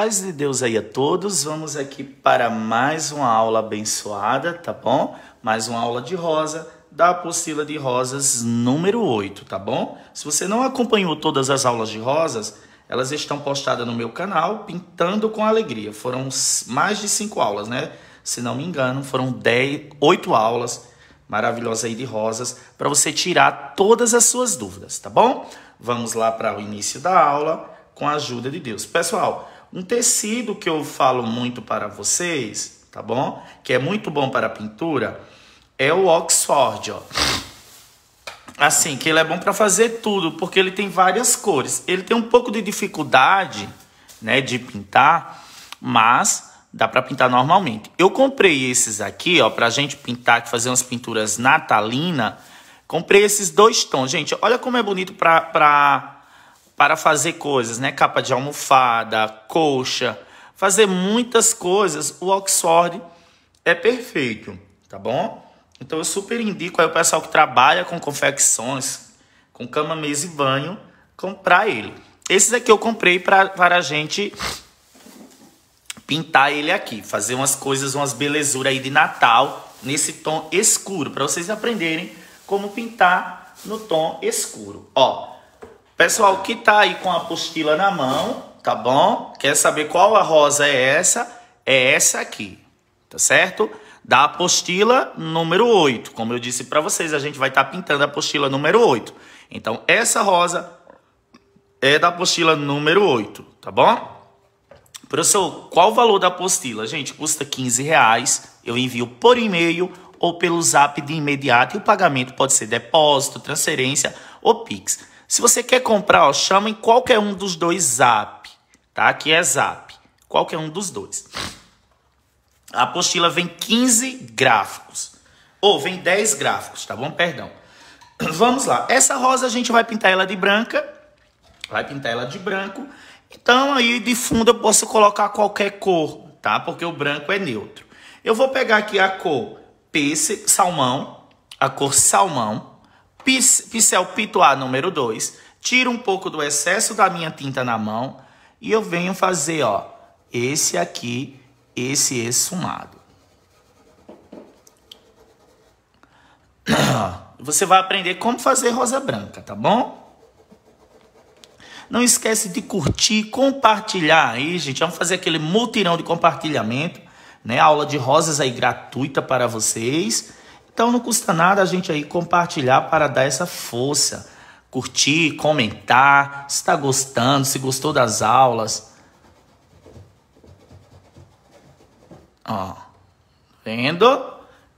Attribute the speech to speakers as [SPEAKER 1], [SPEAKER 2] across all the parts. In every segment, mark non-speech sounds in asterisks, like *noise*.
[SPEAKER 1] Paz de Deus aí a todos. Vamos aqui para mais uma aula abençoada, tá bom? Mais uma aula de rosa da apostila de rosas número 8, tá bom? Se você não acompanhou todas as aulas de rosas, elas estão postadas no meu canal Pintando com Alegria. Foram mais de cinco aulas, né? Se não me engano, foram dez, 8 aulas maravilhosas aí de rosas para você tirar todas as suas dúvidas, tá bom? Vamos lá para o início da aula com a ajuda de Deus. Pessoal, um tecido que eu falo muito para vocês, tá bom? Que é muito bom para pintura, é o Oxford, ó. Assim, que ele é bom para fazer tudo, porque ele tem várias cores. Ele tem um pouco de dificuldade, né, de pintar, mas dá para pintar normalmente. Eu comprei esses aqui, ó, pra gente pintar, fazer umas pinturas natalina. Comprei esses dois tons. Gente, olha como é bonito para pra para fazer coisas, né? Capa de almofada, colcha, fazer muitas coisas, o Oxford é perfeito, tá bom? Então eu super indico aí o pessoal que trabalha com confecções, com cama, mesa e banho, comprar ele. Esse daqui eu comprei pra, para a gente pintar ele aqui, fazer umas coisas, umas belezuras aí de Natal nesse tom escuro, para vocês aprenderem como pintar no tom escuro. Ó, Pessoal que tá aí com a apostila na mão, tá bom? Quer saber qual a rosa é essa? É essa aqui, tá certo? Da apostila número 8. Como eu disse para vocês, a gente vai estar tá pintando a apostila número 8. Então, essa rosa é da apostila número 8, tá bom? Professor, qual o valor da apostila? Gente, custa 15 reais. Eu envio por e-mail ou pelo zap de imediato e o pagamento pode ser depósito, transferência ou Pix. Se você quer comprar, ó, chama em qualquer um dos dois Zap, tá? Aqui é Zap, qualquer um dos dois. A apostila vem 15 gráficos, ou vem 10 gráficos, tá bom? Perdão. *clears throat* Vamos lá. Essa rosa a gente vai pintar ela de branca, vai pintar ela de branco. Então aí de fundo eu posso colocar qualquer cor, tá? Porque o branco é neutro. Eu vou pegar aqui a cor pêssego, salmão, a cor salmão pincel A número 2, tiro um pouco do excesso da minha tinta na mão e eu venho fazer, ó, esse aqui, esse esfumado. *coughs* Você vai aprender como fazer rosa branca, tá bom? Não esquece de curtir, compartilhar aí, gente. Vamos fazer aquele multirão de compartilhamento, né? aula de rosas aí gratuita para vocês. Então não custa nada a gente aí compartilhar para dar essa força, curtir, comentar, se está gostando, se gostou das aulas. Ó, vendo?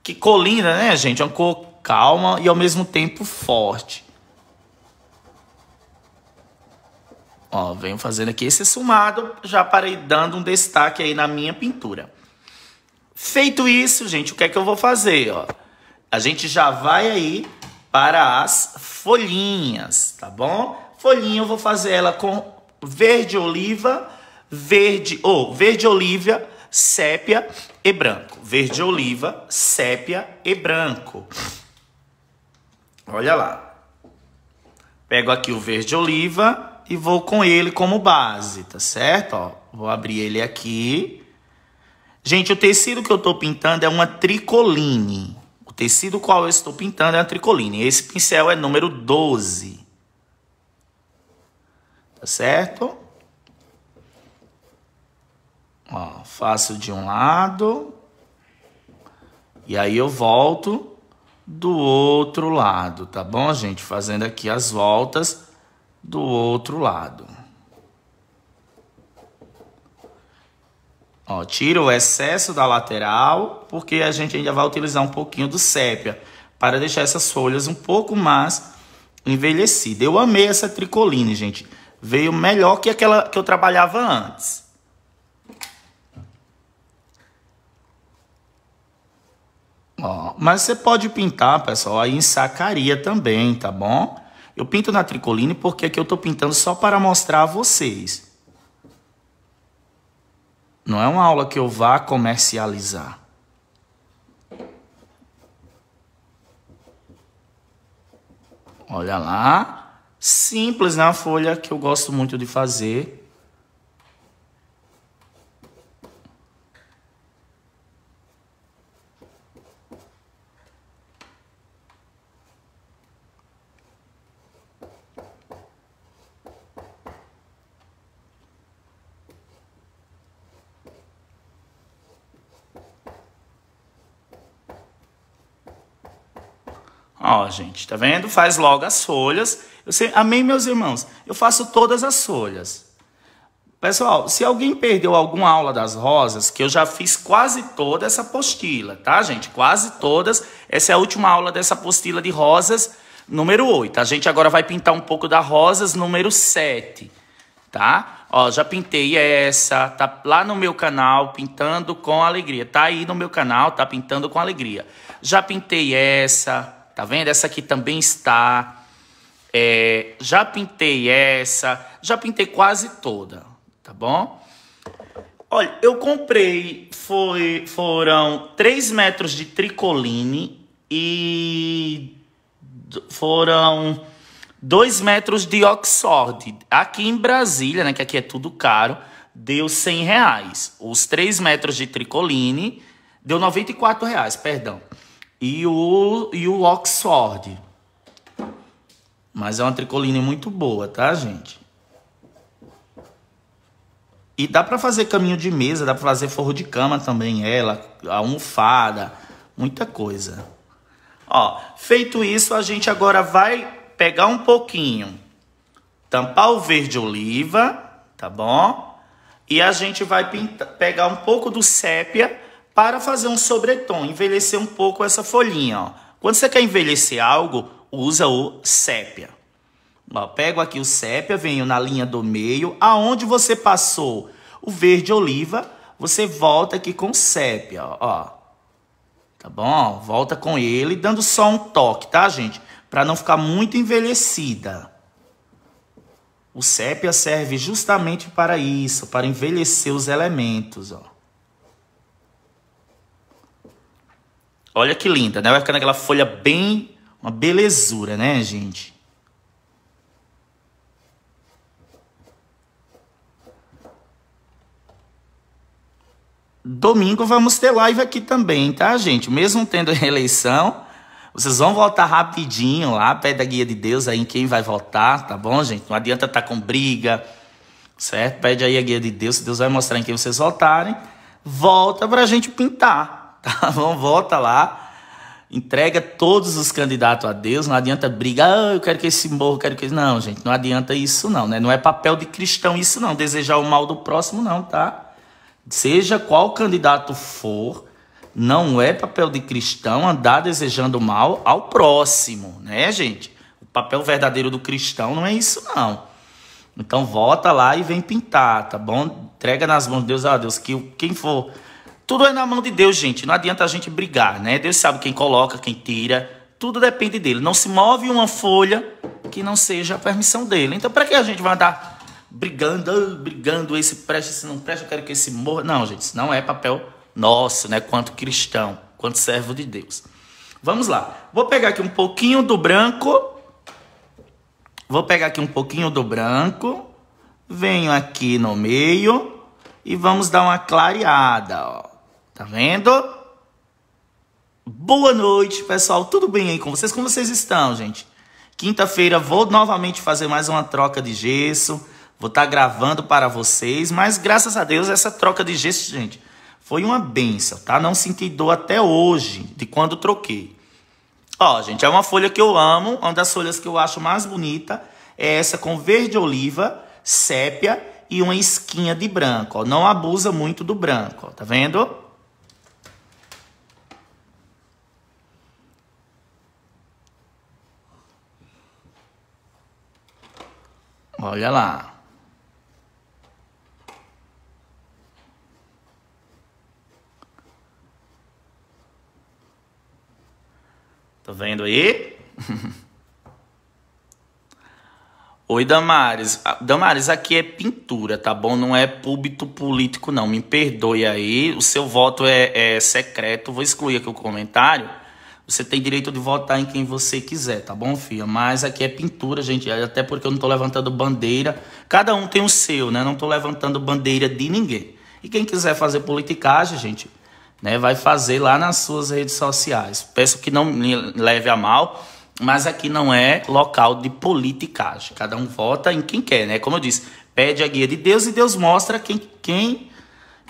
[SPEAKER 1] Que colina, né, gente? É uma cor calma e ao mesmo tempo forte. Ó, venho fazendo aqui esse sumado, já parei dando um destaque aí na minha pintura. Feito isso, gente, o que é que eu vou fazer, ó? a gente já vai aí para as folhinhas, tá bom? Folhinha eu vou fazer ela com verde oliva, verde ou oh, verde oliva, sépia e branco. Verde oliva, sépia e branco. Olha lá. Pego aqui o verde oliva e vou com ele como base, tá certo? Ó, vou abrir ele aqui. Gente, o tecido que eu tô pintando é uma tricoline. Tecido qual eu estou pintando é a tricoline. Esse pincel é número 12. Tá certo? Ó, faço de um lado. E aí eu volto do outro lado, tá bom, gente? Fazendo aqui as voltas do outro lado. Ó, tira o excesso da lateral, porque a gente ainda vai utilizar um pouquinho do sépia para deixar essas folhas um pouco mais envelhecidas. Eu amei essa tricoline, gente. Veio melhor que aquela que eu trabalhava antes. Ó, mas você pode pintar, pessoal, aí em sacaria também, tá bom? Eu pinto na tricoline porque aqui eu tô pintando só para mostrar a vocês. Não é uma aula que eu vá comercializar. Olha lá. Simples na né? folha que eu gosto muito de fazer. Ó, gente, tá vendo? Faz logo as folhas. Eu sei, amém, meus irmãos? Eu faço todas as folhas. Pessoal, se alguém perdeu alguma aula das rosas, que eu já fiz quase toda essa apostila, tá, gente? Quase todas. Essa é a última aula dessa apostila de rosas, número 8. A gente agora vai pintar um pouco da rosas, número 7, tá? Ó, já pintei essa, tá lá no meu canal, pintando com alegria. Tá aí no meu canal, tá pintando com alegria. Já pintei essa, Tá vendo? Essa aqui também está. É, já pintei essa. Já pintei quase toda. Tá bom? Olha, eu comprei. Foi, foram 3 metros de tricoline e foram 2 metros de Oxford. Aqui em Brasília, né, que aqui é tudo caro, deu 100 reais. Os 3 metros de tricoline deu 94 reais, perdão e o, e o Oxford. Mas é uma tricoline muito boa, tá, gente? E dá para fazer caminho de mesa, dá para fazer forro de cama também ela, almofada, muita coisa. Ó, feito isso, a gente agora vai pegar um pouquinho, tampar o verde oliva, tá bom? E a gente vai pintar, pegar um pouco do sépia para fazer um sobretom, envelhecer um pouco essa folhinha. Ó. Quando você quer envelhecer algo, usa o sépia. Ó, pego aqui o sépia, venho na linha do meio, aonde você passou o verde oliva, você volta aqui com sépia, ó. Tá bom? Volta com ele, dando só um toque, tá, gente? Para não ficar muito envelhecida. O sépia serve justamente para isso, para envelhecer os elementos, ó. Olha que linda, né? Vai ficando aquela folha bem... Uma belezura, né, gente? Domingo vamos ter live aqui também, tá, gente? Mesmo tendo reeleição... Vocês vão votar rapidinho lá, pede a guia de Deus aí em quem vai votar, tá bom, gente? Não adianta estar tá com briga, certo? Pede aí a guia de Deus, Deus vai mostrar em quem vocês votarem. Volta pra gente pintar. *laughs* tá? bom? volta lá, entrega todos os candidatos a Deus, não adianta brigar, ah, eu quero que esse morro, eu quero que esse... Não, gente, não adianta isso não, né? Não é papel de cristão isso não, desejar o mal do próximo não, tá? Seja qual candidato for, não é papel de cristão andar desejando mal ao próximo, né, gente? O papel verdadeiro do cristão não é isso não. Então volta lá e vem pintar, tá bom? Entrega nas mãos de Deus, ó ah, Deus, que quem for tudo é na mão de Deus, gente. Não adianta a gente brigar, né? Deus sabe quem coloca, quem tira. Tudo depende dele. Não se move uma folha que não seja a permissão dele. Então, para que a gente vai andar brigando, ah, brigando, esse presta, esse não presta, eu quero que esse morra. Não, gente, isso não é papel nosso, né? Quanto cristão, quanto servo de Deus. Vamos lá. Vou pegar aqui um pouquinho do branco. Vou pegar aqui um pouquinho do branco. Venho aqui no meio. E vamos dar uma clareada, ó. Tá vendo? Boa noite, pessoal. Tudo bem aí com vocês? Como vocês estão, gente? Quinta-feira vou novamente fazer mais uma troca de gesso. Vou estar tá gravando para vocês, mas graças a Deus essa troca de gesso, gente, foi uma benção, tá? Não senti dor até hoje de quando troquei. Ó, gente, é uma folha que eu amo, uma das folhas que eu acho mais bonita é essa com verde oliva, sépia e uma esquinha de branco, ó. Não abusa muito do branco, ó, tá vendo? Olha lá. Tá vendo aí? *laughs* Oi, Damares. Ah, Damares, aqui é pintura, tá bom? Não é púlpito político, não. Me perdoe aí. O seu voto é, é secreto. Vou excluir aqui o comentário. Você tem direito de votar em quem você quiser, tá bom, filha? Mas aqui é pintura, gente, até porque eu não tô levantando bandeira. Cada um tem o seu, né? Não tô levantando bandeira de ninguém. E quem quiser fazer politicagem, gente, né, vai fazer lá nas suas redes sociais. Peço que não me leve a mal, mas aqui não é local de politicagem. Cada um vota em quem quer, né? Como eu disse, pede a guia de Deus e Deus mostra quem quem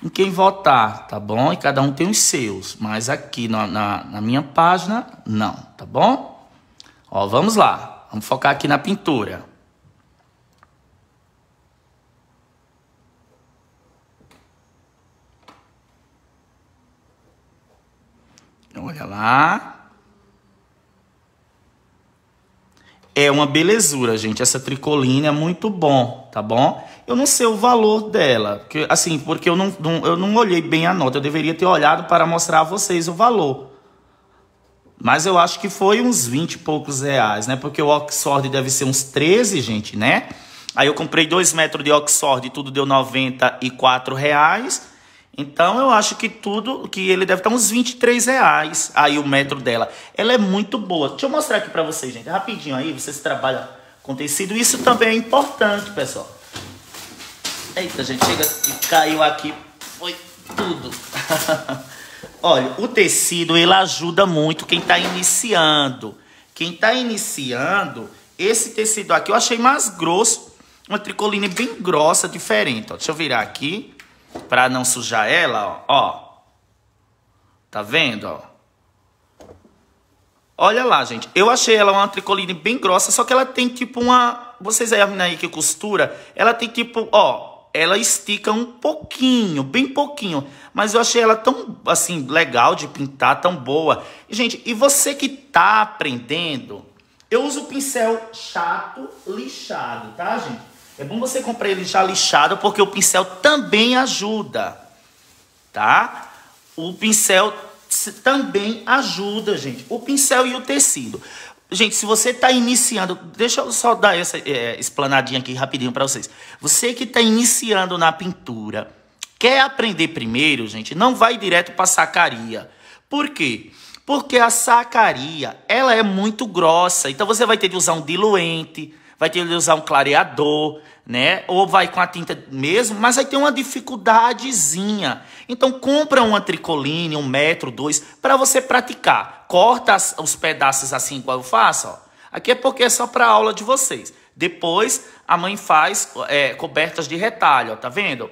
[SPEAKER 1] em quem votar, tá bom? E cada um tem os seus, mas aqui na, na, na minha página, não, tá bom? Ó, vamos lá, vamos focar aqui na pintura. Então, olha lá. É uma belezura, gente. Essa tricoline é muito bom, tá bom? Eu não sei o valor dela, assim, porque eu não, não, eu não olhei bem a nota. Eu deveria ter olhado para mostrar a vocês o valor. Mas eu acho que foi uns 20 e poucos reais, né? Porque o Oxford deve ser uns 13, gente, né? Aí eu comprei 2 metros de Oxford e tudo deu 94 reais. Então eu acho que tudo, que ele deve estar uns 23 reais aí o metro dela. Ela é muito boa. Deixa eu mostrar aqui para vocês, gente, rapidinho aí, vocês trabalham com tecido. Isso também é importante, pessoal. Eita, gente, chega e caiu aqui, foi tudo. *laughs* Olha, o tecido, ele ajuda muito quem tá iniciando. Quem tá iniciando, esse tecido aqui eu achei mais grosso. Uma tricoline bem grossa, diferente, ó. Deixa eu virar aqui para não sujar ela, ó. Tá vendo, ó? Olha lá, gente. Eu achei ela uma tricoline bem grossa, só que ela tem tipo uma... Vocês aí, a aí que costura, ela tem tipo, ó... Ela estica um pouquinho, bem pouquinho. Mas eu achei ela tão, assim, legal de pintar, tão boa. E, gente, e você que tá aprendendo... Eu uso pincel chato, lixado, tá, gente? É bom você comprar ele já lixado, porque o pincel também ajuda, tá? O pincel também ajuda, gente. O pincel e o tecido. Gente, se você está iniciando, deixa eu só dar essa é, explanadinha aqui rapidinho para vocês. Você que está iniciando na pintura, quer aprender primeiro, gente, não vai direto para sacaria. Por quê? Porque a sacaria, ela é muito grossa. Então você vai ter de usar um diluente, vai ter que usar um clareador, né? Ou vai com a tinta mesmo, mas vai ter uma dificuldadezinha. Então compra uma tricoline, um metro, dois, para você praticar. Corta as, os pedaços assim igual eu faço, ó. Aqui é porque é só para aula de vocês. Depois a mãe faz é, cobertas de retalho, ó, tá vendo?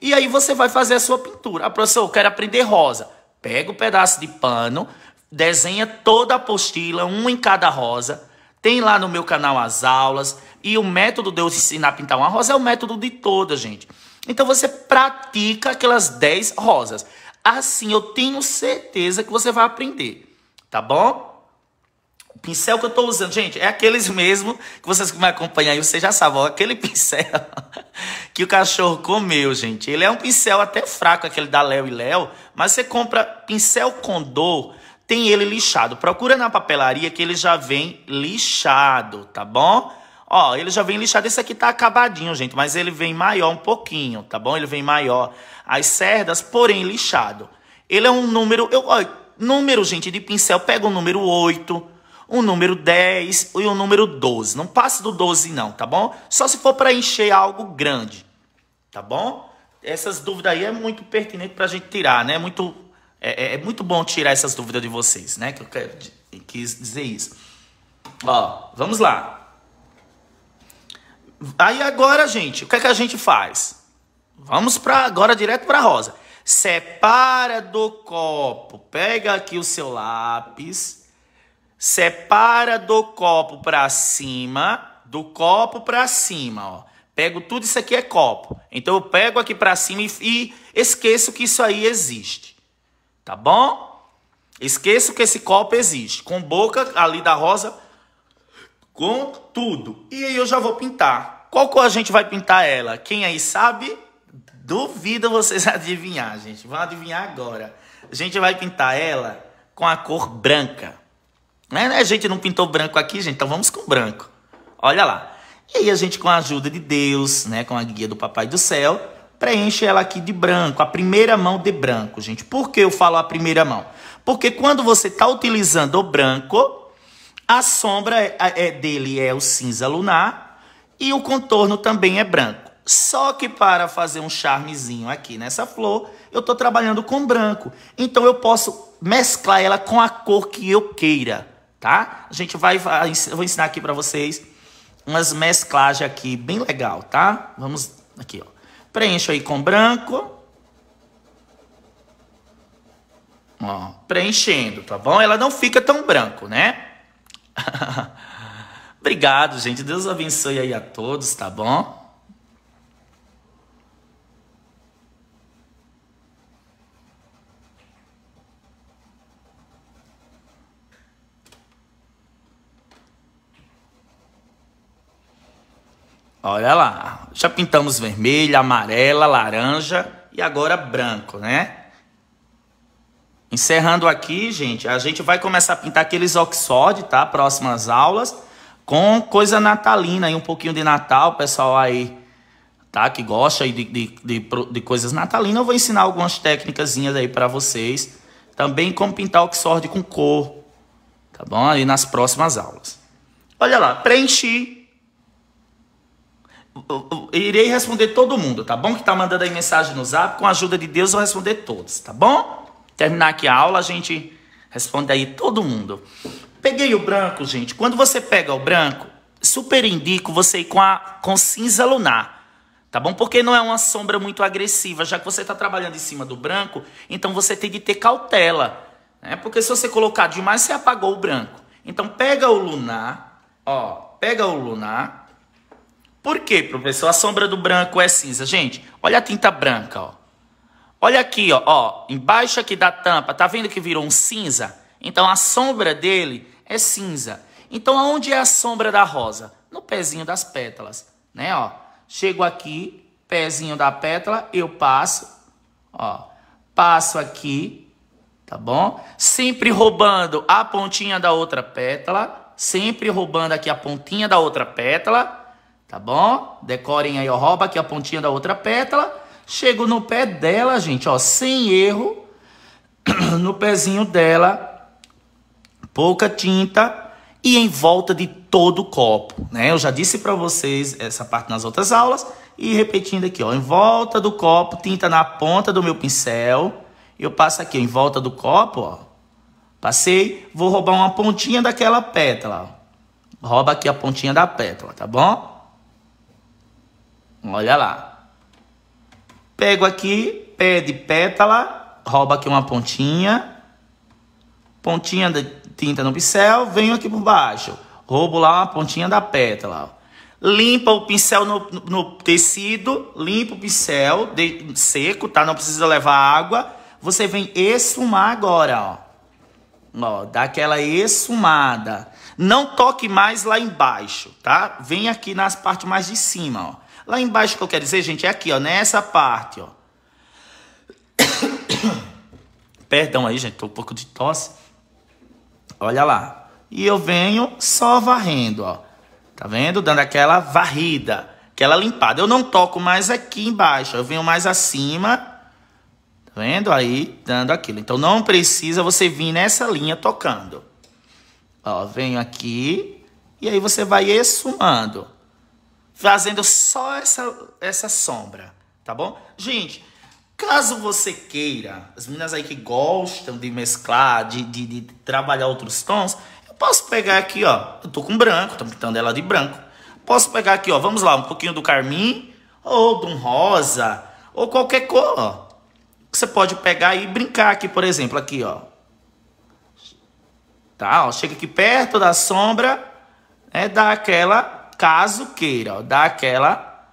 [SPEAKER 1] E aí você vai fazer a sua pintura. Ah, professor, eu quero aprender rosa. Pega o um pedaço de pano, desenha toda a apostila, um em cada rosa, tem lá no meu canal as aulas. E o método de eu ensinar a pintar uma rosa é o método de toda, gente. Então você pratica aquelas 10 rosas. Assim eu tenho certeza que você vai aprender, tá bom? O pincel que eu estou usando, gente, é aqueles mesmo que vocês que me acompanham aí, vocês já sabem, aquele *laughs* pincel que o cachorro comeu, gente. Ele é um pincel até fraco, aquele da Léo e Léo, mas você compra pincel Condor tem ele lixado. Procura na papelaria que ele já vem lixado, tá bom? Ó, ele já vem lixado. Esse aqui tá acabadinho, gente, mas ele vem maior um pouquinho, tá bom? Ele vem maior as cerdas, porém lixado. Ele é um número... Eu, ó, número, gente, de pincel, pega o número 8 o número 10 e o número 12. Não passe do 12 não, tá bom? Só se for para encher algo grande, tá bom? Essas dúvidas aí é muito pertinente para a gente tirar, né? É muito é, é, é, muito bom tirar essas dúvidas de vocês, né? Que eu quero, quis dizer isso. Ó, vamos lá. Aí agora, gente, o que, é que a gente faz? Vamos para agora direto para rosa. Separa do copo. Pega aqui o seu lápis. Separa do copo para cima, do copo para cima, ó. Pego tudo isso aqui é copo. Então eu pego aqui para cima e, e esqueço que isso aí existe. Tá bom? Esqueço que esse copo existe. Com boca ali da rosa, com tudo. E aí eu já vou pintar. Qual cor a gente vai pintar ela? Quem aí sabe? Duvido vocês *laughs* adivinhar, gente. Vão adivinhar agora. A gente vai pintar ela com a cor branca. Né, né? A gente não pintou branco aqui, gente, então vamos com branco. Olha lá. E aí a gente, com a ajuda de Deus, né, com a guia do Papai do Céu, preenche ela aqui de branco, a primeira mão de branco, gente. Por que eu falo a primeira mão? Porque quando você está utilizando o branco, a sombra é, é, dele é o cinza lunar e o contorno também é branco. Só que para fazer um charmezinho aqui nessa flor, eu estou trabalhando com branco. Então eu posso mesclar ela com a cor que eu queira, tá? A gente vai, vai vou ensinar aqui para vocês umas mesclagens aqui bem legal, tá? Vamos aqui, ó. Preencho aí com branco. Ó, preenchendo, tá bom? Ela não fica tão branco, né? *laughs* Obrigado, gente. Deus abençoe aí a todos, tá bom? Olha lá, já pintamos vermelha, amarela, laranja e agora branco, né? Encerrando aqui, gente, a gente vai começar a pintar aqueles Oxford, tá? Próximas aulas, com coisa natalina aí, um pouquinho de Natal, pessoal aí, tá? Que gosta aí de, de, de, de coisas natalinas. Eu vou ensinar algumas técnicas aí para vocês. Também como pintar Oxford com cor, tá bom? Aí nas próximas aulas. Olha lá, preenchi irei responder todo mundo, tá bom? Que tá mandando aí mensagem no zap, com a ajuda de Deus eu vou responder todos, tá bom? Terminar aqui a aula, a gente responde aí todo mundo. Peguei o branco, gente. Quando você pega o branco, super indico você ir com a com cinza lunar. Tá bom? Porque não é uma sombra muito agressiva, já que você tá trabalhando em cima do branco, então você tem de ter cautela. Né? Porque se você colocar demais, você apagou o branco. Então pega o lunar, ó, pega o lunar, por quê, professor? A sombra do branco é cinza. Gente, olha a tinta branca, ó. Olha aqui, ó, ó, embaixo aqui da tampa, tá vendo que virou um cinza? Então a sombra dele é cinza. Então aonde é a sombra da rosa? No pezinho das pétalas, né, ó? Chego aqui, pezinho da pétala, eu passo, ó, passo aqui, tá bom? Sempre roubando a pontinha da outra pétala, sempre roubando aqui a pontinha da outra pétala, Tá bom? Decorem aí, ó. Rouba aqui a pontinha da outra pétala. Chego no pé dela, gente, ó. Sem erro. *clears throat* No pezinho dela. Pouca tinta. E em volta de todo o copo, né? Eu já disse para vocês essa parte nas outras aulas. E repetindo aqui, ó. Em volta do copo, tinta na ponta do meu pincel. Eu passo aqui, ó, em volta do copo, ó. Passei, vou roubar uma pontinha daquela pétala, ó. Rouba aqui a pontinha da pétala, tá bom? Olha lá. Pego aqui, pé de pétala, rouba aqui uma pontinha, pontinha de tinta no pincel, venho aqui por baixo, roubo lá uma pontinha da pétala. Limpa o pincel no, no tecido, limpa o pincel de, seco, tá? Não precisa levar água. Você vem esfumar agora, ó. Ó, dá aquela esfumada. Não toque mais lá embaixo, tá? Vem aqui nas partes mais de cima, ó. Lá embaixo que eu quero dizer, gente, é aqui, ó, nessa parte, ó. *coughs* Perdão aí, gente, tô um pouco de tosse. Olha lá. E eu venho só varrendo, ó. Tá vendo? Dando aquela varrida, aquela limpada. Eu não toco mais aqui embaixo, eu venho mais acima. Tá vendo? Aí, dando aquilo. Então, não precisa você vir nessa linha tocando. Ó, venho aqui e aí você vai esfumando fazendo só essa, essa sombra, tá bom? Gente, caso você queira, as meninas aí que gostam de mesclar, de, de, de trabalhar outros tons, eu posso pegar aqui, ó, eu tô com branco, tô pintando ela de branco. Posso pegar aqui, ó, vamos lá, um pouquinho do carmim, ou de um rosa, ou qualquer cor, ó. Você pode pegar e brincar aqui, por exemplo, aqui, ó. Tá, ó, chega aqui perto da sombra, né, dá aquela caso queira ó, dar aquela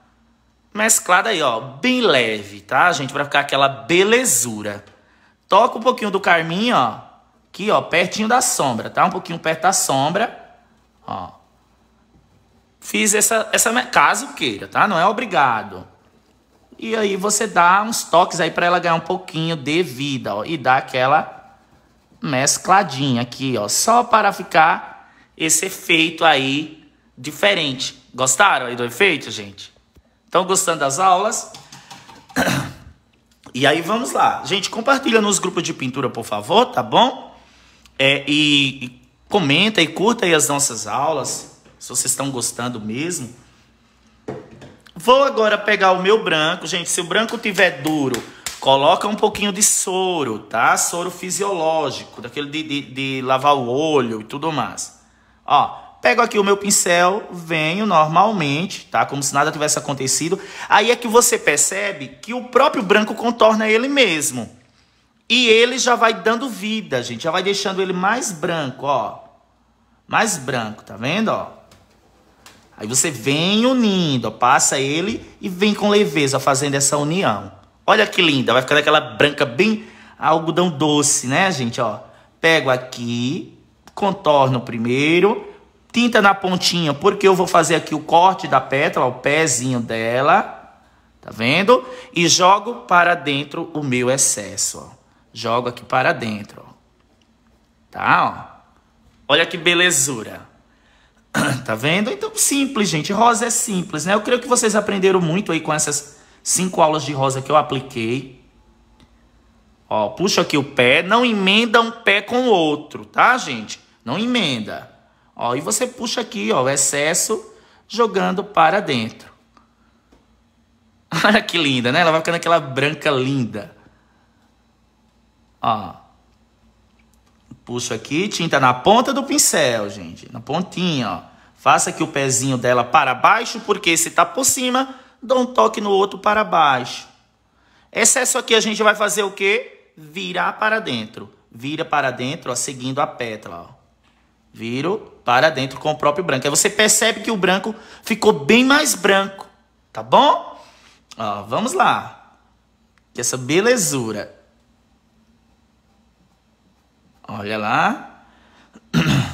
[SPEAKER 1] mesclada aí, ó, bem leve, tá, gente? Pra ficar aquela belezura. Toca um pouquinho do carmim, ó, aqui, ó, pertinho da sombra, tá? Um pouquinho perto da sombra, ó. Fiz essa, essa caso queira, tá? Não é obrigado. E aí você dá uns toques aí para ela ganhar um pouquinho de vida, ó, e dá aquela mescladinha aqui, ó, só para ficar esse efeito aí diferente. Gostaram aí do efeito, gente? Estão gostando das aulas? *coughs* E aí vamos lá. Gente, compartilha nos grupos de pintura, por favor, tá bom? É, e, e comenta e curta aí as nossas aulas, se vocês estão gostando mesmo. Vou agora pegar o meu branco. Gente, se o branco tiver duro, coloca um pouquinho de soro, tá? Soro fisiológico, daquele de, de, de lavar o olho e tudo mais. Ó, Pego aqui o meu pincel, venho normalmente, tá? Como se nada tivesse acontecido. Aí é que você percebe que o próprio branco contorna ele mesmo. E ele já vai dando vida, gente. Já vai deixando ele mais branco, ó. Mais branco, tá vendo, ó? Aí você vem unindo, ó, passa ele e vem com leveza fazendo essa união. Olha que linda, vai ficar aquela branca bem algodão doce, né, gente, ó? Pego aqui, contorno primeiro, tinta na pontinha, porque eu vou fazer aqui o corte da pétala, o pezinho dela, tá vendo? E jogo para dentro o meu excesso, ó. Jogo aqui para dentro, ó. tá? Ó. Olha que belezura. *clears throat* tá vendo? Então, simples, gente. Rosa é simples, né? Eu creio que vocês aprenderam muito aí com essas cinco aulas de rosa que eu apliquei. Ó, puxa aqui o pé, não emenda um pé com o outro, tá, gente? Não emenda. Ó, e você puxa aqui ó, o excesso jogando para dentro. *laughs* Olha que linda, né? Ela vai ficando aquela branca linda. Ó. Puxo aqui, tinta na ponta do pincel, gente. Na pontinha, ó. Faça aqui o pezinho dela para baixo, porque se tá por cima, dá um toque no outro para baixo. Excesso aqui a gente vai fazer o quê? Virar para dentro. Vira para dentro, ó, seguindo a pétala, ó. Viro para dentro com o próprio branco. Aí você percebe que o branco ficou bem mais branco, tá bom? Ó, vamos lá. Essa belezura. Olha lá. *clears throat*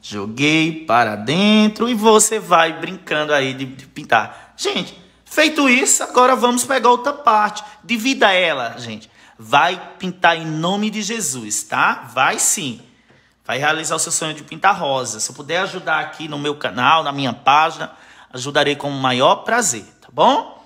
[SPEAKER 1] Joguei para dentro e você vai brincando aí de, de pintar. Gente, feito isso, agora vamos pegar outra parte. Divida ela, gente vai pintar em nome de Jesus, tá? Vai sim. Vai realizar o seu sonho de pintar rosa. Se eu puder ajudar aqui no meu canal, na minha página, ajudarei com o maior prazer, tá bom?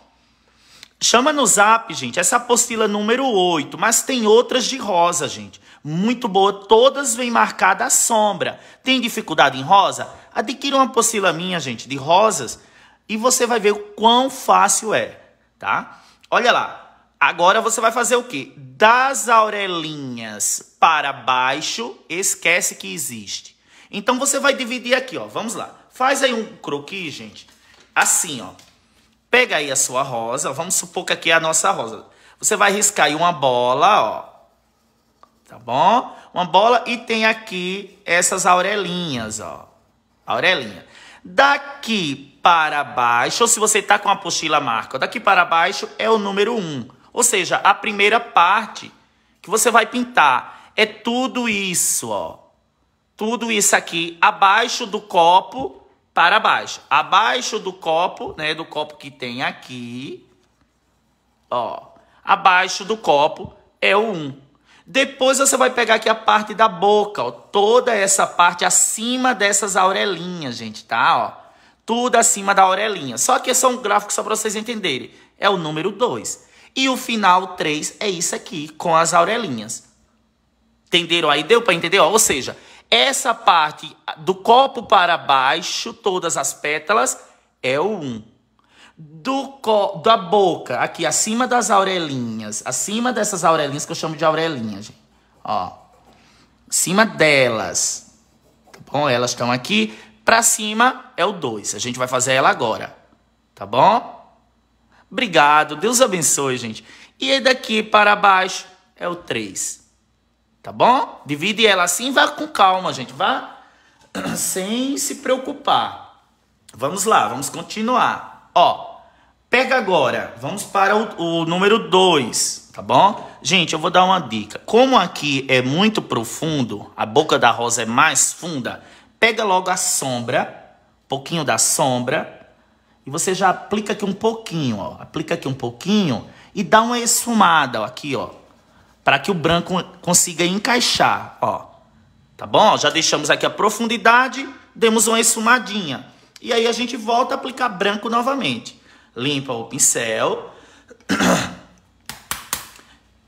[SPEAKER 1] Chama no zap, gente, essa apostila número 8, mas tem outras de rosa, gente. Muito boa, todas vêm marcada à sombra. Tem dificuldade em rosa? Adquira uma apostila minha, gente, de rosas, e você vai ver o quão fácil é, tá? Olha lá, Agora você vai fazer o quê? Das orelhinhas para baixo, esquece que existe. Então você vai dividir aqui, ó. Vamos lá. Faz aí um croquis, gente. Assim, ó. Pega aí a sua rosa. Vamos supor que aqui é a nossa rosa. Você vai riscar aí uma bola, ó. Tá bom? Uma bola e tem aqui essas aurelinhas, ó. Aurelinha. Daqui para baixo, ou se você tá com a apostila marca, daqui para baixo é o número 1. Um. Ou seja, a primeira parte que você vai pintar é tudo isso, ó. Tudo isso aqui abaixo do copo para baixo. Abaixo do copo, né, do copo que tem aqui, ó. Abaixo do copo é o 1. Um. Depois você vai pegar aqui a parte da boca, ó, toda essa parte acima dessas aurelinhas, gente, tá? Ó, tudo acima da aurelinha. Só que esse é um gráfico só para vocês entenderem. É o número 2. E o final 3 é isso aqui, com as aurelinhas. Entenderam aí? Deu para entender? Ó, ou seja, essa parte do copo para baixo, todas as pétalas, é o 1. Um. Do da boca, aqui acima das aurelinhas, acima dessas aurelinhas que eu chamo de aurelinha, gente. Ó, acima delas, tá bom? Elas estão aqui. Pra cima é o 2. A gente vai fazer ela agora, tá bom? Obrigado, Deus abençoe, gente. E daqui para baixo é o 3. Tá bom? Divide ela assim, vá com calma, gente. Vá *clears throat* sem se preocupar. Vamos lá, vamos continuar. Ó, pega agora, vamos para o, o número 2, tá bom? Gente, eu vou dar uma dica. Como aqui é muito profundo, a boca da rosa é mais funda, pega logo a sombra, um pouquinho da sombra, e você já aplica aqui um pouquinho, ó. Aplica aqui um pouquinho e dá uma esfumada ó, aqui, ó. Para que o branco consiga encaixar, ó. Tá bom? Já deixamos aqui a profundidade, demos uma esfumadinha. E aí a gente volta a aplicar branco novamente. Limpa o pincel. *clears throat*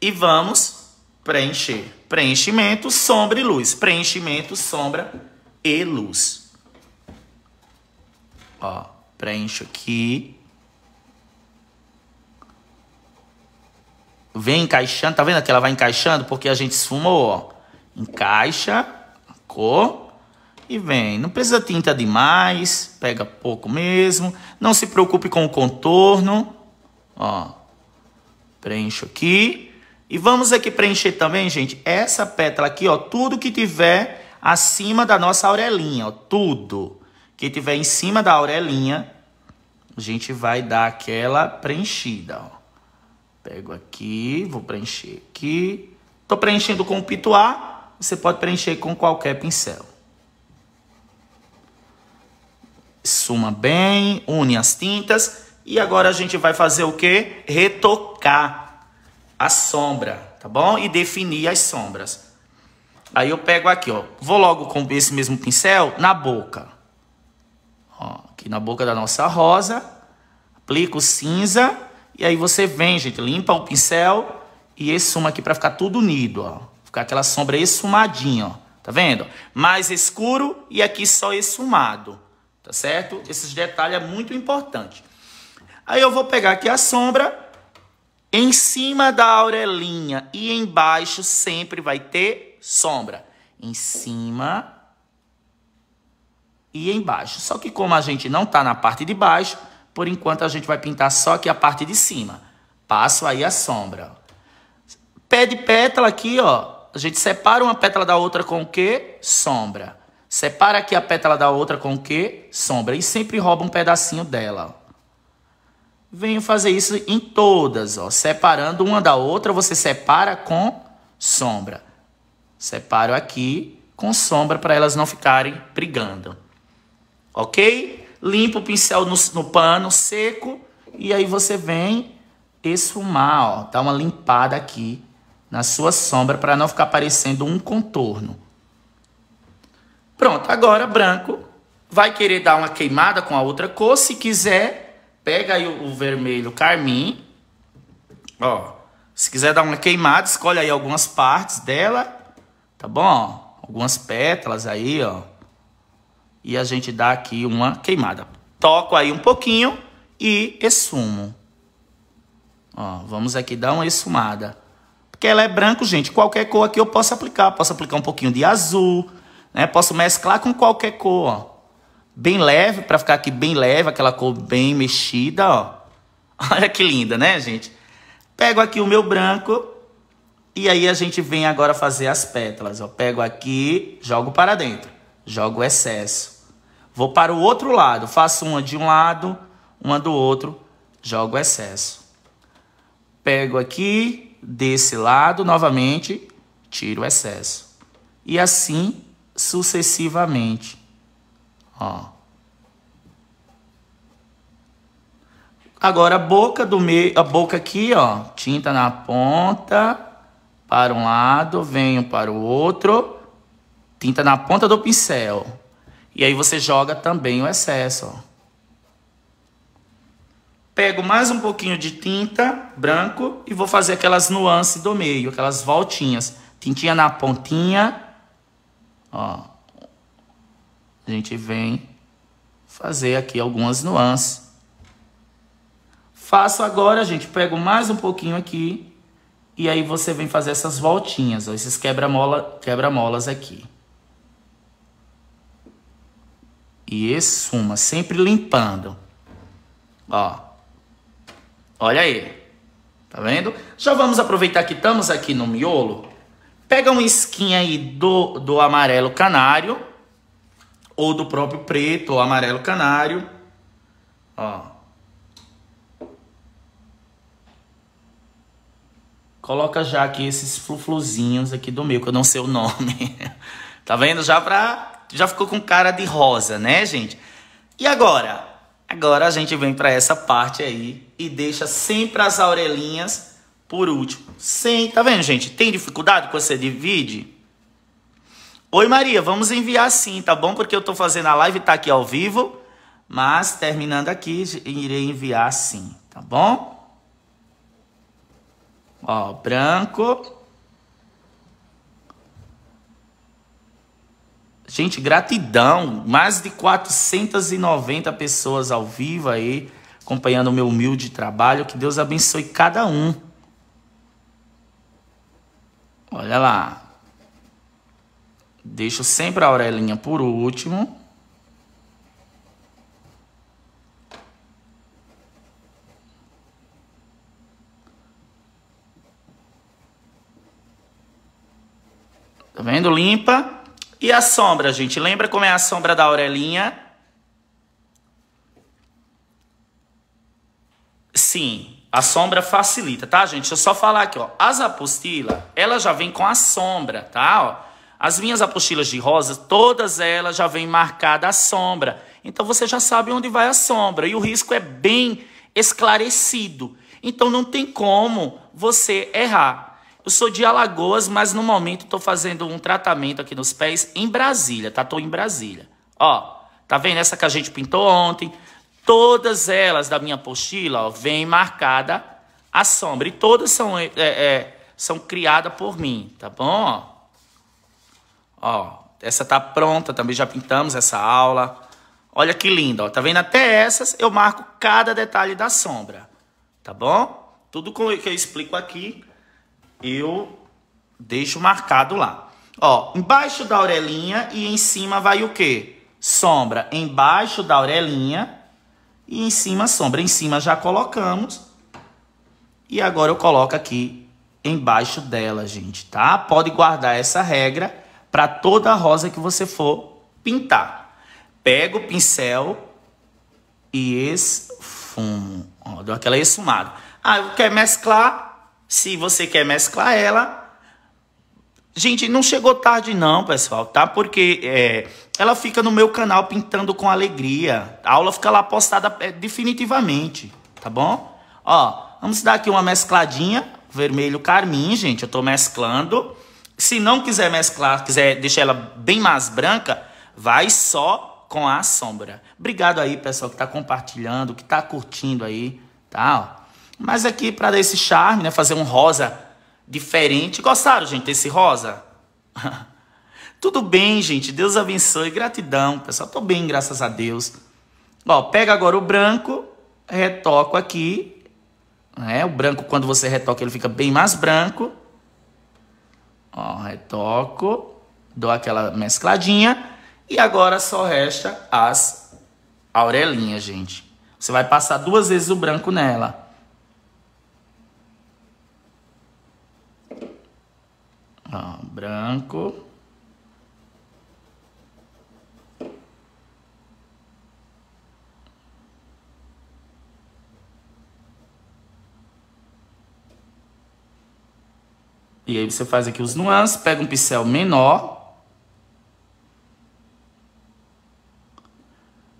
[SPEAKER 1] e vamos preencher. Preenchimento, sombra e luz. Preenchimento, sombra e luz. Ó. Preencho aqui. Vem encaixando, tá vendo que ela vai encaixando? Porque a gente esfumou, ó. Encaixa, cor e vem. Não precisa tinta demais, pega pouco mesmo. Não se preocupe com o contorno, ó. Preencho aqui. E vamos aqui preencher também, gente, essa pétala aqui, ó, tudo que tiver acima da nossa aurelinha, ó, tudo que tiver em cima da aurelinha, a gente vai dar aquela preenchida, ó. Pego aqui, vou preencher aqui. Tô preenchendo com o A, você pode preencher com qualquer pincel. Suma bem, une as tintas. E agora a gente vai fazer o que? Retocar a sombra, tá bom? E definir as sombras. Aí eu pego aqui, ó. Vou logo com esse mesmo pincel na boca. Ó, aqui na boca da nossa rosa. Aplica o cinza. E aí você vem, gente, limpa o pincel e esfuma aqui para ficar tudo unido, ó. Ficar aquela sombra esfumadinha, ó. Tá vendo? Mais escuro e aqui só esfumado. Tá certo? Esses detalhes é muito importante. Aí eu vou pegar aqui a sombra em cima da aurelinha e embaixo sempre vai ter sombra. Em cima e embaixo. Só que como a gente não está na parte de baixo, por enquanto a gente vai pintar só aqui a parte de cima. Passo aí a sombra. Pé de pétala aqui, ó. A gente separa uma pétala da outra com o quê? Sombra. Separa aqui a pétala da outra com o quê? Sombra. E sempre rouba um pedacinho dela. Venho fazer isso em todas, ó. Separando uma da outra, você separa com sombra. Separo aqui com sombra para elas não ficarem brigando ok? Limpa o pincel no, no pano seco e aí você vem esfumar, ó, dá uma limpada aqui na sua sombra para não ficar parecendo um contorno. Pronto, agora branco vai querer dar uma queimada com a outra cor, se quiser, pega aí o, o vermelho carmim, ó, se quiser dar uma queimada, escolhe aí algumas partes dela, tá bom? Algumas pétalas aí, ó e a gente dá aqui uma queimada. Toco aí um pouquinho e exumo. Ó, vamos aqui dar uma exumada. Porque ela é branco, gente. Qualquer cor aqui eu posso aplicar. Posso aplicar um pouquinho de azul, né? Posso mesclar com qualquer cor, ó. Bem leve, para ficar aqui bem leve, aquela cor bem mexida, ó. *laughs* Olha que linda, né, gente? Pego aqui o meu branco e aí a gente vem agora fazer as pétalas, ó. Pego aqui, jogo para dentro, jogo o excesso. Vou para o outro lado, faço uma de um lado, uma do outro, jogo o excesso. Pego aqui, desse lado novamente, tiro o excesso. E assim sucessivamente. Ó. Agora a boca do meio, a boca aqui, ó, tinta na ponta, para um lado, venho para o outro, tinta na ponta do pincel. E aí você joga também o excesso. Ó. Pego mais um pouquinho de tinta branco e vou fazer aquelas nuances do meio, aquelas voltinhas. Tintinha na pontinha. Ó. A gente vem fazer aqui algumas nuances. Faço agora, gente, pego mais um pouquinho aqui. E aí você vem fazer essas voltinhas, ó, esses quebra-mola, quebra-molas aqui. e exuma, sempre limpando. Ó. Olha aí. Tá vendo? Já vamos aproveitar que estamos aqui no miolo. Pega um skin aí do, do amarelo canário. Ou do próprio preto ou amarelo canário. Ó. Coloca já aqui esses flufluzinhos aqui do meio, que eu não sei o nome. *laughs* tá vendo? Já pra já ficou com cara de rosa, né, gente? E agora? Agora a gente vem para essa parte aí e deixa sempre as orelhinhas por último. Sem, tá vendo, gente? Tem dificuldade com você divide? Oi, Maria, vamos enviar sim, tá bom? Porque eu tô fazendo a live, tá aqui ao vivo, mas terminando aqui, irei enviar sim, tá bom? Ó, branco. Gente, gratidão. Mais de 490 pessoas ao vivo aí, acompanhando o meu humilde trabalho. Que Deus abençoe cada um. Olha lá. Deixo sempre a orelhinha por último. Tá vendo? Limpa. E a sombra, gente? Lembra como é a sombra da orelhinha? Sim, a sombra facilita, tá, gente? Deixa eu só falar aqui, ó. As apostilas, ela já vem com a sombra, tá? Ó, as minhas apostilas de rosa, todas elas já vêm marcada a sombra. Então você já sabe onde vai a sombra e o risco é bem esclarecido. Então não tem como você errar. Eu sou de Alagoas, mas no momento estou fazendo um tratamento aqui nos pés em Brasília, tá? Tô em Brasília. Ó, tá vendo essa que a gente pintou ontem? Todas elas da minha apostila, ó, vem marcada a sombra. E todas são, é, é, é são criadas por mim, tá bom? Ó, essa tá pronta, também já pintamos essa aula. Olha que linda, ó. Tá vendo? Até essas eu marco cada detalhe da sombra. Tá bom? Tudo que eu explico aqui eu deixo marcado lá. Ó, embaixo da orelhinha e em cima vai o quê? Sombra embaixo da orelhinha e em cima sombra. Em cima já colocamos. E agora eu coloco aqui embaixo dela, gente, tá? Pode guardar essa regra para toda rosa que você for pintar. Pega o pincel e esfumo. Ó, deu aquela esfumada. Ah, eu quero mesclar? Se você quer mesclar ela, gente, não chegou tarde não, pessoal, tá? Porque é, ela fica no meu canal pintando com alegria. A aula fica lá postada é, definitivamente, tá bom? Ó, vamos dar aqui uma mescladinha, vermelho carmim, gente, eu tô mesclando. Se não quiser mesclar, quiser deixar ela bem mais branca, vai só com a sombra. Obrigado aí, pessoal, que tá compartilhando, que tá curtindo aí, tá? Ó. Mas aqui para dar esse charme, né? Fazer um rosa diferente. Gostaram, gente, desse rosa? *laughs* Tudo bem, gente. Deus abençoe. Gratidão, pessoal. Tô bem, graças a Deus. Ó, pega agora o branco, retoco aqui. Né? O branco, quando você retoca, ele fica bem mais branco. Ó, retoco. Dou aquela mescladinha. E agora só resta as aurelinhas, gente. Você vai passar duas vezes o branco nela. branco. E aí você faz aqui os nuances, pega um pincel menor.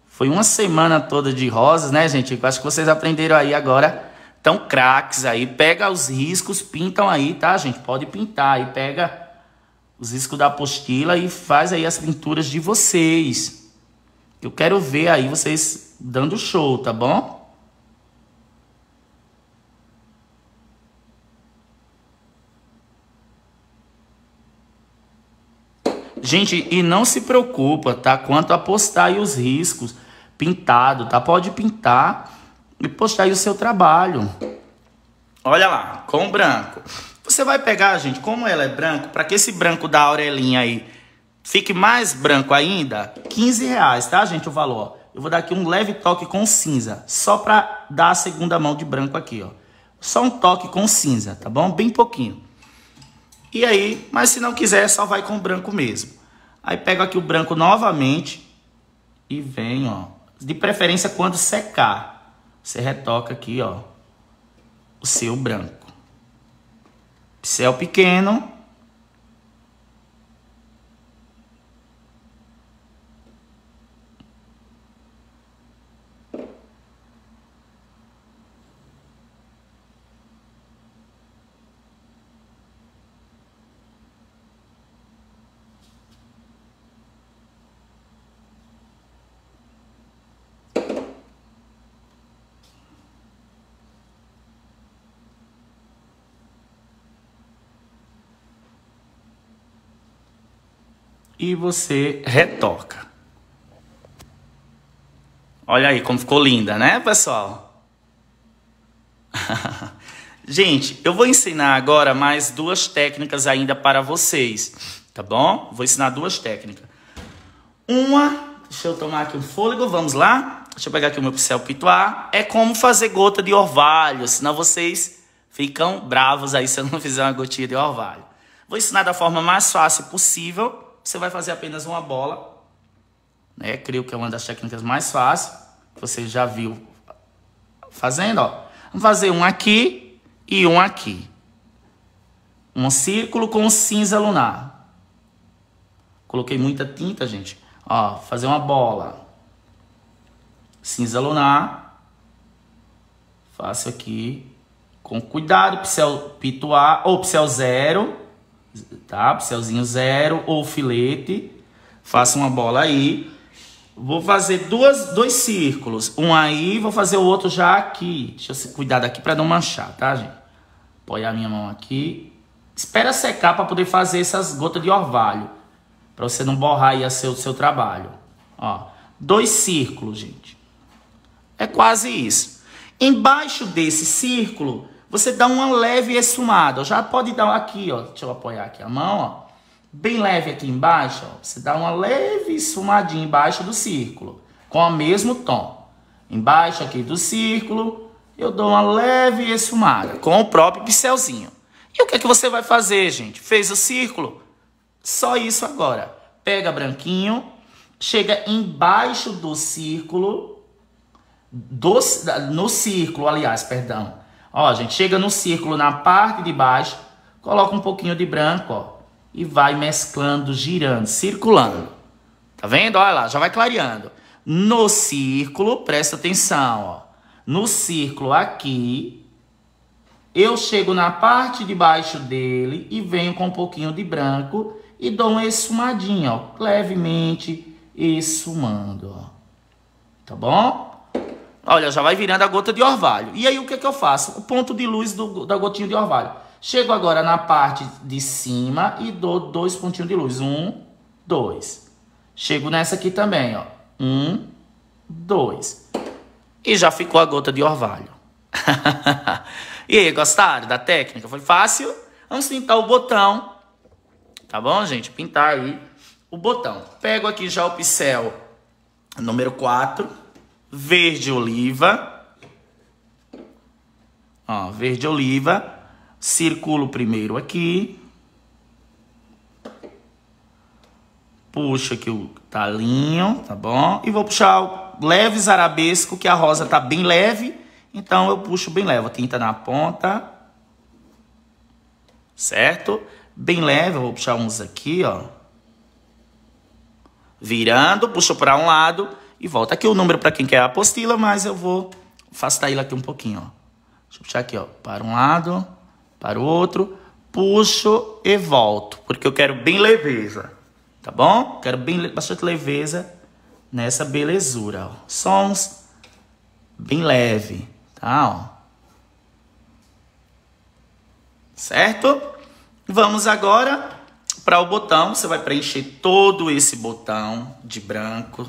[SPEAKER 1] Foi uma semana toda de rosas, né, gente? Eu acho que vocês aprenderam aí agora então, craques aí, pega os riscos, pintam aí, tá, gente? Pode pintar aí, pega os riscos da apostila e faz aí as pinturas de vocês. Eu quero ver aí vocês dando show, tá bom? Gente, e não se preocupa, tá? Quanto a postar aí os riscos pintado, tá? Pode pintar e postar aí o seu trabalho. Olha lá, com branco. Você vai pegar, gente, como ela é branco, para que esse branco da Aurelinha aí fique mais branco ainda, 15 reais, tá, gente, o valor. Eu vou dar aqui um leve toque com cinza, só para dar a segunda mão de branco aqui, ó. Só um toque com cinza, tá bom? Bem pouquinho. E aí, mas se não quiser, só vai com branco mesmo. Aí pego aqui o branco novamente e vem, ó. De preferência quando secar você retoca aqui, ó, o seu branco. Pincel é pequeno, e você retoca. Olha aí como ficou linda, né, pessoal? *laughs* Gente, eu vou ensinar agora mais duas técnicas ainda para vocês, tá bom? Vou ensinar duas técnicas. Uma, deixa eu tomar aqui um fôlego, vamos lá? Deixa eu pegar aqui o meu pincel pituar. É como fazer gota de orvalho, senão vocês ficam bravos aí se eu não fizer uma gotinha de orvalho. Vou ensinar da forma mais fácil possível, você vai fazer apenas uma bola, né? Creio que é uma das técnicas mais fáceis, você já viu fazendo, ó. Vamos fazer um aqui e um aqui. Um círculo com cinza lunar. Coloquei muita tinta, gente. Ó, fazer uma bola. Cinza lunar. Faço aqui com cuidado, pincel pituar ou pincel zero tá? Pincelzinho zero ou filete. Faça uma bola aí. Vou fazer duas, dois círculos. Um aí, vou fazer o outro já aqui. Deixa eu cuidar daqui para não manchar, tá, gente? Apoiar minha mão aqui. Espera secar para poder fazer essas gotas de orvalho. Para você não borrar aí o seu, seu trabalho. Ó, dois círculos, gente. É quase isso. Embaixo desse círculo, você dá uma leve esfumada. Já pode dar aqui, ó. Deixa eu apoiar aqui a mão, ó. Bem leve aqui embaixo, ó. Você dá uma leve esfumadinha embaixo do círculo. Com o mesmo tom. Embaixo aqui do círculo, eu dou uma leve esfumada. Com o próprio pincelzinho. E o que é que você vai fazer, gente? Fez o círculo? Só isso agora. Pega branquinho, chega embaixo do círculo, do, no círculo, aliás, perdão, Ó, gente, chega no círculo na parte de baixo, coloca um pouquinho de branco, ó, e vai mesclando, girando, circulando. Tá vendo? Olha lá, já vai clareando. No círculo, presta atenção, ó. No círculo aqui, eu chego na parte de baixo dele e venho com um pouquinho de branco e dou uma esfumadinha, ó, levemente esfumando, ó. Tá bom? Olha, já vai virando a gota de orvalho. E aí o que, é que eu faço? O ponto de luz do, da gotinha de orvalho. Chego agora na parte de cima e dou dois pontinhos de luz. Um, dois. Chego nessa aqui também, ó. Um, dois. E já ficou a gota de orvalho. *laughs* e aí, gostaram da técnica? Foi fácil? Vamos pintar o botão. Tá bom, gente? Pintar aí o botão. Pego aqui já o pincel número 4 verde oliva. Ó, verde oliva. Circulo primeiro aqui. Puxo aqui o talinho, tá bom? E vou puxar o leve arabesco que a rosa tá bem leve. Então, eu puxo bem leve. A tinta na ponta. Certo? Bem leve. Eu vou puxar uns aqui, ó. Virando, puxo para um lado e volta. Aqui o número para quem quer a apostila, mas eu vou afastar ele aqui um pouquinho, ó. Deixa eu puxar aqui, ó. Para um lado, para o outro, puxo e volto, porque eu quero bem leveza, tá bom? Quero bem bastante leveza nessa belezura, ó. Sons bem leve, tá, ó. Certo? Vamos agora para o botão, você vai preencher todo esse botão de branco,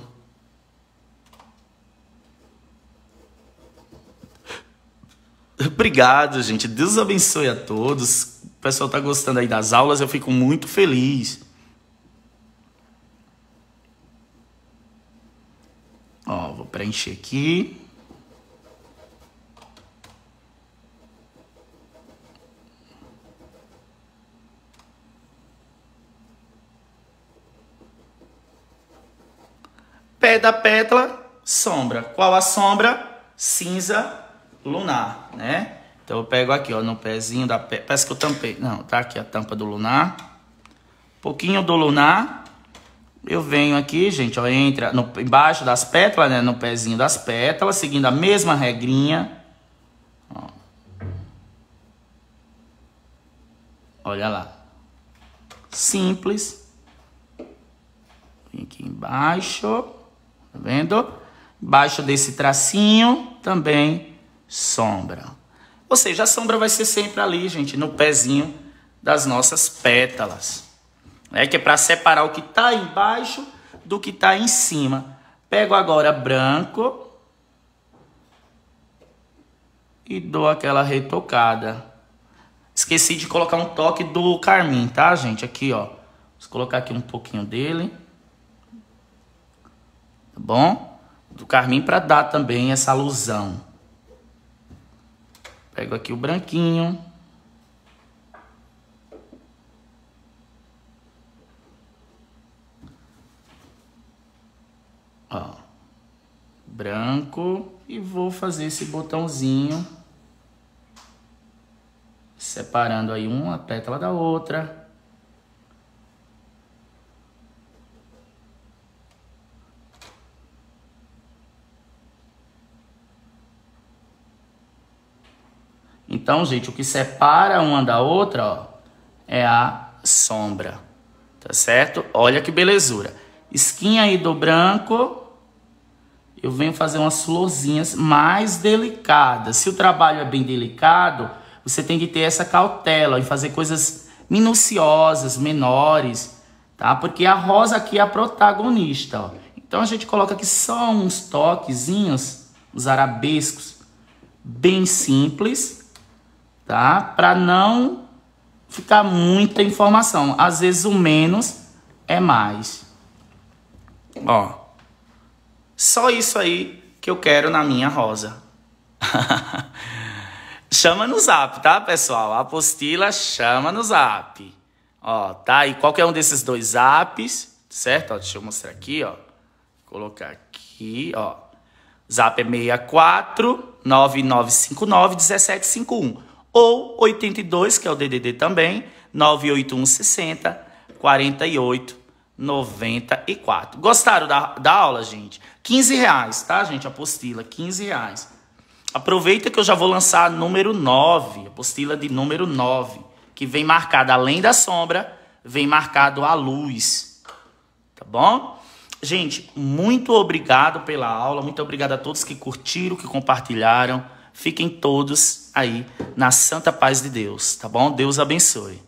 [SPEAKER 1] Obrigado, gente. Deus abençoe a todos. O pessoal tá gostando aí das aulas, eu fico muito feliz. Ó, vou preencher aqui. Pé da pétala, sombra. Qual a sombra? Cinza lunar, né? Então eu pego aqui, ó, no pezinho da pe... parece que eu tampei. Não, tá aqui a tampa do lunar. Pouquinho do lunar. Eu venho aqui, gente, ó, entra no, embaixo das pétalas, né, no pezinho das pétalas, seguindo a mesma regrinha. Ó. Olha lá. Simples. Vem aqui embaixo, tá vendo? Embaixo desse tracinho também sombra. Ou seja, a sombra vai ser sempre ali, gente, no pezinho das nossas pétalas. Né? Que é para separar o que está embaixo do que está em cima. Pego agora branco e dou aquela retocada. Esqueci de colocar um toque do carmim, tá, gente? Aqui, ó. Vou colocar aqui um pouquinho dele. Tá bom? Do carmim para dar também essa alusão. Pego aqui o branquinho. Ó, branco e vou fazer esse botãozinho separando aí uma pétala da outra. Então, gente, o que separa uma da outra ó, é a sombra, tá certo? Olha que belezura. Esquinha aí do branco, eu venho fazer umas florzinhas mais delicadas. Se o trabalho é bem delicado, você tem que ter essa cautela em fazer coisas minuciosas, menores, tá? Porque a rosa aqui é a protagonista, ó. Então a gente coloca aqui só uns toquezinhos, uns arabescos bem simples, tá? Para não ficar muita informação. Às vezes o menos é mais. Ó, só isso aí que eu quero na minha rosa. *laughs* chama no zap, tá, pessoal? A apostila chama no zap. Ó, tá? E qualquer um desses dois apps, certo? Ó, deixa eu mostrar aqui, ó. Vou colocar aqui, ó. Zap é 64 9959 1751 ou 82, que é o DDD também, 98160 4894. 48 94. Gostaram da, da aula, gente? 15 reais, tá, gente? Apostila, 15 reais. Aproveita que eu já vou lançar a número 9, apostila de número 9, que vem marcada além da sombra, vem marcado a luz. Tá bom? Gente, muito obrigado pela aula, muito obrigado a todos que curtiram, que compartilharam. Fiquem todos aí na santa paz de Deus, tá bom? Deus abençoe.